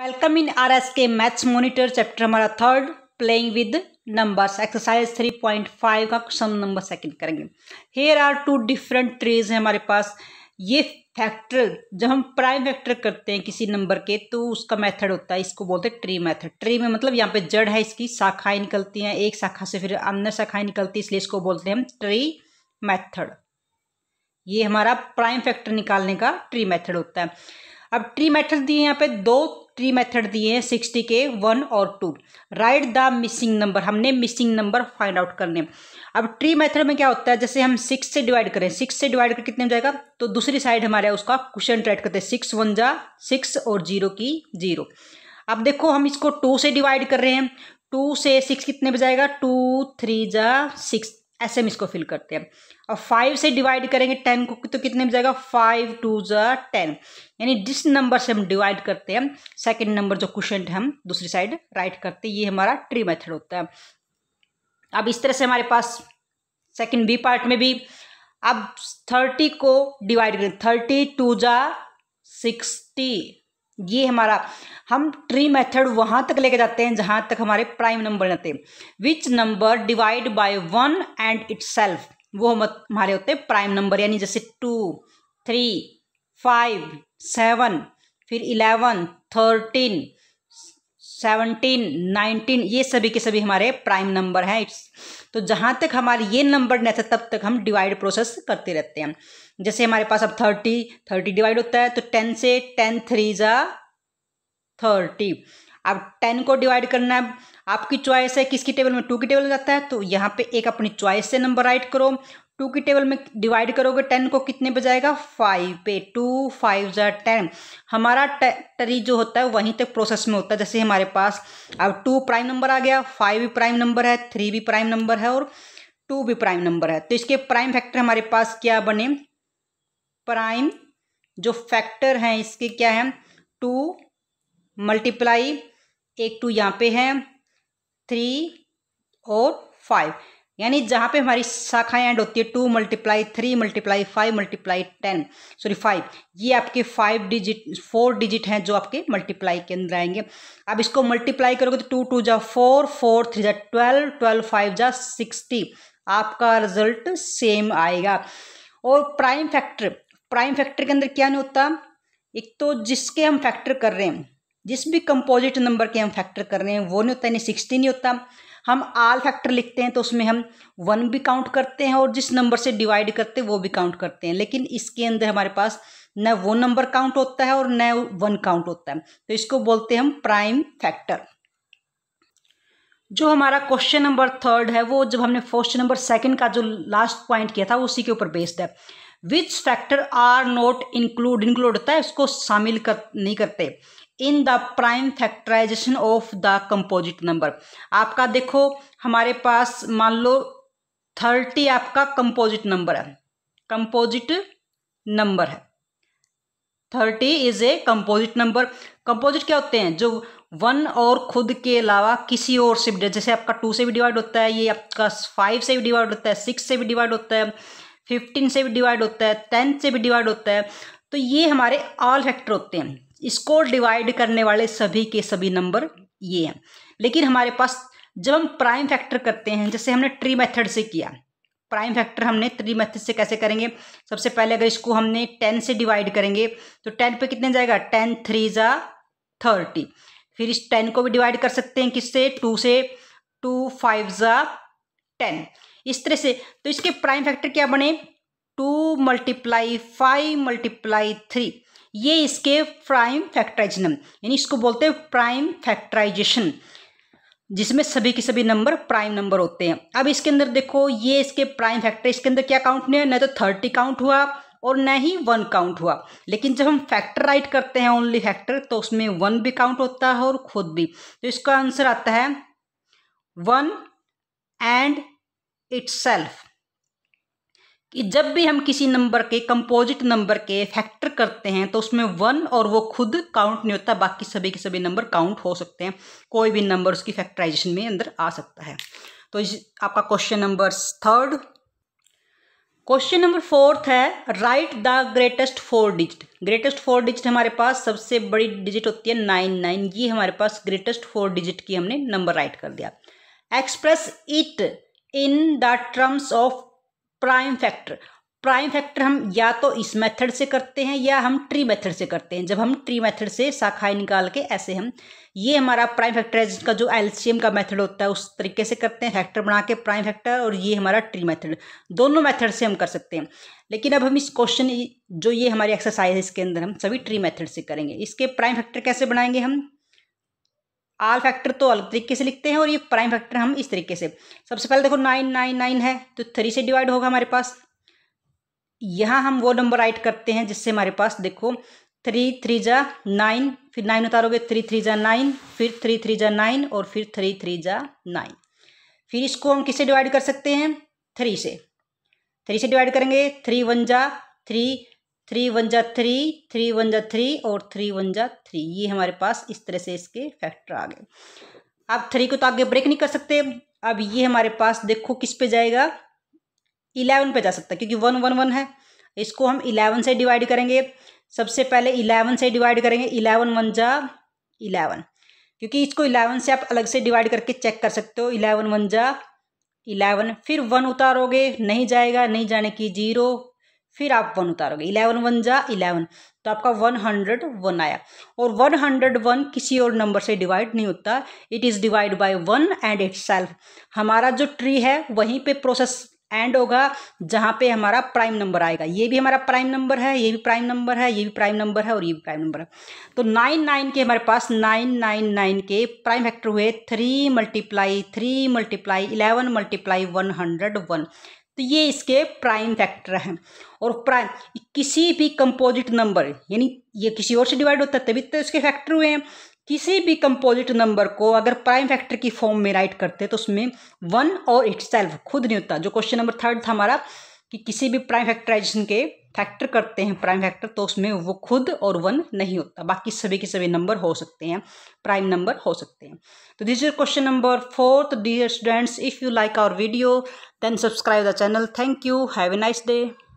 welcome in R S के maths monitor chapter हमारा third playing with numbers exercise three point five का question number second करेंगे here are two different trees है हमारे पास ये factor जब हम प्राइम फैक्टर करते हैं किसी नंबर के तो उसका मेथड होता है इसको बोलते हैं ट्री मेथड ट्री में मतलब यहाँ पे जड़ है इसकी शाखाएं निकलती हैं एक शाखा से फिर अन्य शाखाएं निकलती है इसलिए इसको बोलते हैं हम ट्री मैथड ये हमारा प्राइम फैक्टर निकालने का ट्री मैथड होता है अब ट्री मेथड दिए यहाँ पे दो ट्री मेथड दिए हैं सिक्सटी के वन और two right the missing number हमने मिसिंग नंबर फाइंड आउट करने अब ट्री मेथड में क्या होता है जैसे हम सिक्स से डिवाइड करें सिक्स से डिवाइड कर कितने हो जाएगा तो दूसरी साइड हमारे उसका क्वेश्चन ट्राइड करते हैं सिक्स वन जा सिक्स और जीरो की जीरो अब देखो हम इसको टू से डिवाइड कर रहे हैं टू से सिक्स कितने बजाएगा टू थ्री जा सिक्स ऐसे हम इसको फिल करते हैं और फाइव से डिवाइड करेंगे टेन को तो कितने में जाएगा फाइव टू ज टेन यानी जिस नंबर से हम डिवाइड करते हैं सेकंड नंबर जो क्वेश्चन हम दूसरी साइड राइट करते हैं ये हमारा ट्री मेथड होता है अब इस तरह से हमारे पास सेकंड बी पार्ट में भी अब थर्टी को डिवाइड करें थर्टी टू ज़ा सिक्सटी ये हमारा हम ट्री मेथड वहाँ तक लेके जाते हैं जहाँ तक हमारे प्राइम नंबर रहते हैं which number divide by one and its self वो हमारे होते हैं प्राइम नंबर यानी जैसे टू थ्री फाइव सेवन फिर इलेवन थर्टीन सेवनटीन नाइनटीन ये सभी के सभी हमारे प्राइम नंबर हैं इट्स तो जहाँ तक हमारे ये नंबर नहीं था तब तक हम डिवाइड प्रोसेस करते रहते हैं जैसे हमारे पास अब थर्टी थर्टी डिवाइड होता है तो टेन से टेन थ्री जा थर्टी अब टेन को डिवाइड करना है आपकी चॉइस है किसकी टेबल में टू की टेबल में जाता है तो यहाँ पे एक अपनी चॉइस से नंबर राइट करो टू की टेबल में डिवाइड करोगे टेन को कितने पे जाएगा फाइव पे टू फाइव जै टेन हमारा टरी जो होता है वहीं तक प्रोसेस में होता है जैसे हमारे पास अब टू प्राइम नंबर आ गया फाइव भी प्राइम नंबर है थ्री भी प्राइम नंबर है और टू भी प्राइम नंबर है तो इसके प्राइम फैक्टर हमारे पास क्या बने प्राइम जो फैक्टर हैं इसके क्या हैं टू मल्टीप्लाई एक टू यहाँ पे है थ्री और फाइव यानी जहाँ पे हमारी शाखाएं एंड होती है two multiply three multiply five multiply ten sorry five ये आपके फाइव डिजिट फोर डिजिट हैं जो आपके मल्टीप्लाई के अंदर आएंगे अब इसको मल्टीप्लाई करोगे तो टू टू जा फोर फोर थ्री जा ट्वेल्व ट्वेल्व फाइव जा सिक्सटी आपका रिजल्ट सेम आएगा और प्राइम फैक्टर प्राइम फैक्टर के अंदर क्या नहीं होता एक तो जिसके हम फैक्टर कर रहे हैं जिस भी कंपोजिट नंबर के हम फैक्टर कर रहे हैं वो नहीं होता यानी सिक्सटी नहीं होता हम आल फैक्टर लिखते हैं तो उसमें हम वन भी काउंट करते हैं और जिस नंबर से डिवाइड करते हैं वो भी काउंट करते हैं लेकिन इसके अंदर हमारे पास न वो नंबर काउंट होता है और न वन काउंट होता है तो इसको बोलते हैं हम प्राइम फैक्टर जो हमारा क्वेश्चन नंबर थर्ड है वो जब हमने फर्स्ट नंबर सेकंड का जो लास्ट पॉइंट किया था उसी के ऊपर बेस्ड है which factor are not include include होता है उसको शामिल कर नहीं करते in the prime factorization of the composite number आपका देखो हमारे पास मान लो थर्टी आपका कंपोजिट नंबर है कंपोजिट नंबर है thirty is a composite number composite क्या होते हैं जो वन और खुद के अलावा किसी और से भी जैसे आपका टू से भी डिवाइड होता है ये आपका फाइव से भी डिवाइड होता है सिक्स से भी डिवाइड होता है फिफ्टीन से भी डिवाइड होता है टेंथ से भी डिवाइड होता है तो ये हमारे ऑल फैक्टर होते हैं स्कोर डिवाइड करने वाले सभी के सभी नंबर ये हैं लेकिन हमारे पास जब हम प्राइम फैक्टर करते हैं जैसे हमने ट्री मेथड से किया प्राइम फैक्टर हमने ट्री मेथड से कैसे करेंगे सबसे पहले अगर इसको हमने टेन से डिवाइड करेंगे तो टेन पे कितने जाएगा टेन थ्री ज़ा थर्टी फिर इस टेन को भी डिवाइड कर सकते हैं किससे टू से टू फाइव ज़ा टेन इस तरह से तो इसके प्राइम फैक्टर क्या बने two multiply five multiply three ये इसके प्राइम फैक्टराइजनम यानी इसको बोलते हैं प्राइम फैक्टराइजेशन जिसमें सभी के सभी नंबर प्राइम नंबर होते हैं अब इसके अंदर देखो ये इसके प्राइम फैक्टर इसके अंदर क्या काउंट नहीं है ना तो थर्टी काउंट हुआ और न ही वन काउंट हुआ लेकिन जब हम फैक्टर राइट करते हैं ओनली फैक्टर तो उसमें वन भी काउंट होता है और खुद भी तो इसका आंसर आता है वन एंड इट्स सेल्फ कि जब भी हम किसी नंबर के कंपोजिट नंबर के फैक्टर करते हैं तो उसमें वन और वो खुद काउंट नहीं होता बाकी सभी के सभी नंबर काउंट हो सकते हैं कोई भी नंबर उसकी फैक्टराइजेशन में अंदर आ सकता है तो आपका question number third question number fourth है write the greatest four digit greatest four digit हमारे पास सबसे बड़ी डिजिट होती है नाइन नाइन ये हमारे पास ग्रेटेस्ट फोर डिजिट की हमने नंबर राइट कर दिया express it in the terms of prime factor prime factor हम या तो इस मेथड से करते हैं या हम ट्री मेथड से करते हैं जब हम ट्री मेथड से शाखाएं निकाल के ऐसे हम ये हमारा प्राइम फैक्टर है जिसका जो एलसीएम का मेथड होता है उस तरीके से करते हैं फैक्टर बना के प्राइम फैक्टर और ये हमारा ट्री मेथड दोनों मेथड से हम कर सकते हैं लेकिन अब हम इस क्वेश्चन जो ये हमारी एक्सरसाइज है इसके अंदर हम सभी ट्री मेथड से करेंगे इसके प्राइम फैक्टर कैसे बनाएंगे हम आल फैक्टर तो अलग तरीके से लिखते हैं और ये प्राइम फैक्टर हम इस तरीके से सबसे पहले देखो नाइन नाइन नाइन है तो थ्री से डिवाइड होगा हमारे पास यहाँ हम वो नंबर राइट करते हैं जिससे हमारे पास देखो थ्री थ्री जा नाइन फिर नाइन उतारोगे थ्री थ्री जा नाइन फिर थ्री थ्री जा नाइन और फिर थ्री थ्री जा नाइन फिर इसको हम किससे डिवाइड कर सकते हैं थ्री से थ्री से डिवाइड करेंगे थ्री वन जा थ्री थ्री वन जा थ्री थ्री वन जा थ्री और थ्री वन जा थ्री ये हमारे पास इस तरह से इसके फैक्टर आ गए आप थ्री को तो आगे ब्रेक नहीं कर सकते अब ये हमारे पास देखो किस पे जाएगा इलेवन पे जा सकता है क्योंकि वन वन वन है इसको हम इलेवन से डिवाइड करेंगे सबसे पहले इलेवन से डिवाइड करेंगे इलेवन वन जा इलेवन क्योंकि इसको इलेवन से आप अलग से डिवाइड करके चेक कर सकते हो इलेवन वन जा इलेवन फिर वन उतारोगे नहीं जाएगा नहीं जाने की जीरो फिर आप वन उतारोगे इलेवन वन जा इलेवन तो आपका वन हंड्रेड वन आया और वन हंड्रेड वन किसी और नंबर से डिवाइड नहीं होता it is divide by one and itself हमारा जो ट्री है वहीं पे प्रोसेस एंड होगा जहाँ पे हमारा प्राइम नंबर आएगा ये भी हमारा प्राइम नंबर है ये भी प्राइम नंबर है ये भी प्राइम नंबर है और ये भी प्राइम नंबर है तो नाइन नाइन के हमारे पास नाइन नाइन नाइन के प्राइम फैक्टर हुए three multiply three multiply eleven multiply one hundred one तो ये इसके प्राइम फैक्टर हैं और प्राइम किसी भी कंपोजिट नंबर यानी ये किसी और से डिवाइड होता है तभी तो इसके फैक्टर हुए हैं किसी भी कंपोजिट नंबर को अगर प्राइम फैक्टर की फॉर्म में राइट करते हैं तो उसमें वन और इट्स खुद नहीं होता जो क्वेश्चन नंबर थर्ड था हमारा कि किसी भी प्राइम फैक्टराइजेशन के फैक्टर करते हैं प्राइम फैक्टर तो उसमें वो खुद और वन नहीं होता बाकी सभी के सभी नंबर हो सकते हैं प्राइम नंबर हो सकते हैं तो this is question number fourth dear students if you like our video then subscribe the channel thank you have a nice day